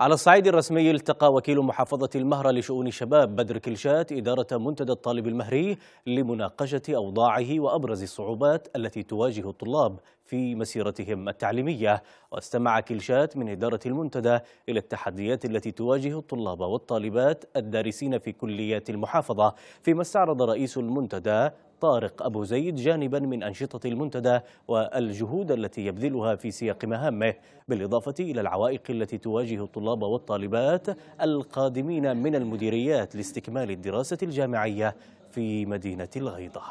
على الصعيد الرسمي التقى وكيل محافظة المهرة لشؤون الشباب بدر كلشات إدارة منتدى الطالب المهري لمناقشة أوضاعه وأبرز الصعوبات التي تواجه الطلاب في مسيرتهم التعليمية واستمع كلشات من إدارة المنتدى إلى التحديات التي تواجه الطلاب والطالبات الدارسين في كليات المحافظة فيما استعرض رئيس المنتدى طارق أبو زيد جانبا من أنشطة المنتدى والجهود التي يبذلها في سياق مهامه بالإضافة إلى العوائق التي تواجه الطلاب والطالبات القادمين من المديريات لاستكمال الدراسة الجامعية في مدينة الغيضة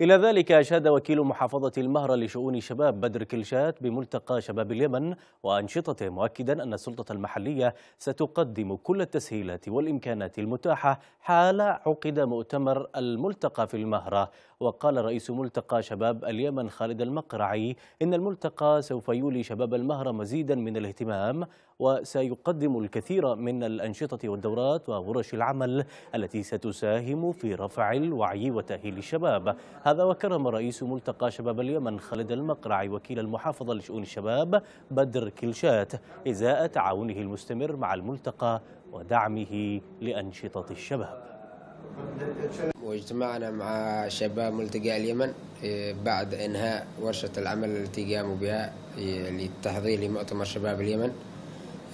إلى ذلك أشاد وكيل محافظة المهرة لشؤون شباب بدر كلشات بملتقى شباب اليمن وأنشطته مؤكدا أن السلطة المحلية ستقدم كل التسهيلات والإمكانات المتاحة حال عقد مؤتمر الملتقى في المهرة وقال رئيس ملتقى شباب اليمن خالد المقرعي إن الملتقى سوف يولي شباب المهرة مزيدا من الاهتمام وسيقدم الكثير من الأنشطة والدورات وورش العمل التي ستساهم في رفع الوعي وتأهيل الشباب هذا وكرم رئيس ملتقى شباب اليمن خالد المقرعي وكيل المحافظة لشؤون الشباب بدر كلشات إزاء تعاونه المستمر مع الملتقى ودعمه لأنشطة الشباب واجتمعنا مع شباب ملتقى اليمن إيه، بعد إنهاء ورشة العمل التي قاموا بها للتحضير إيه، لمؤتمر شباب اليمن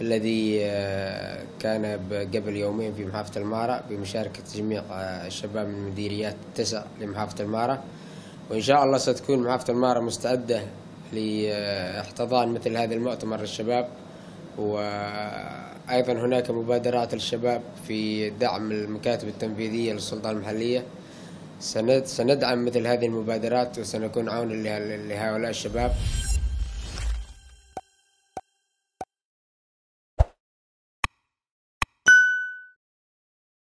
الذي آه، كان قبل يومين في محافظة المارة بمشاركة جميع آه، الشباب من مديريات التسع لمحافظة المارة وإن شاء الله ستكون محافظة المارة مستعدة لاحتضان مثل هذا المؤتمر للشباب وأيضا هناك مبادرات للشباب في دعم المكاتب التنفيذية للسلطة المحلية سندعم مثل هذه المبادرات وسنكون عون لهؤلاء الشباب